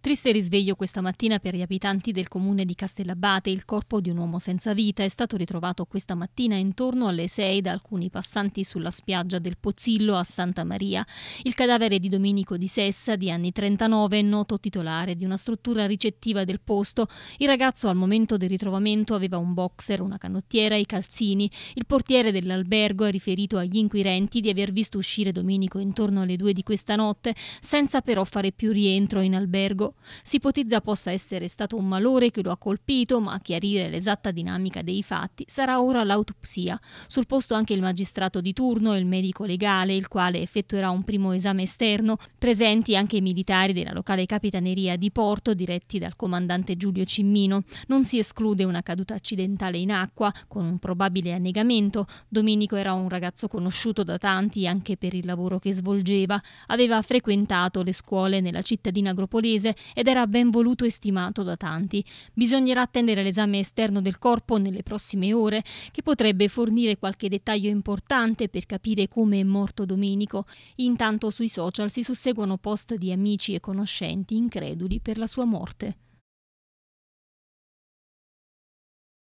Triste risveglio questa mattina per gli abitanti del comune di Castellabate. Il corpo di un uomo senza vita è stato ritrovato questa mattina intorno alle 6 da alcuni passanti sulla spiaggia del Pozzillo a Santa Maria. Il cadavere di Domenico di Sessa, di anni 39, noto titolare di una struttura ricettiva del posto. Il ragazzo al momento del ritrovamento aveva un boxer, una canottiera e i calzini. Il portiere dell'albergo ha riferito agli inquirenti di aver visto uscire Domenico intorno alle 2 di questa notte, senza però fare più rientro in albergo. Si ipotizza possa essere stato un malore che lo ha colpito, ma a chiarire l'esatta dinamica dei fatti sarà ora l'autopsia. Sul posto anche il magistrato di turno e il medico legale, il quale effettuerà un primo esame esterno, presenti anche i militari della locale capitaneria di Porto diretti dal comandante Giulio Cimmino. Non si esclude una caduta accidentale in acqua con un probabile annegamento. Domenico era un ragazzo conosciuto da tanti anche per il lavoro che svolgeva. Aveva frequentato le scuole nella cittadina agropolese ed era ben voluto e stimato da tanti. Bisognerà attendere l'esame esterno del corpo nelle prossime ore, che potrebbe fornire qualche dettaglio importante per capire come è morto Domenico. Intanto sui social si susseguono post di amici e conoscenti increduli per la sua morte.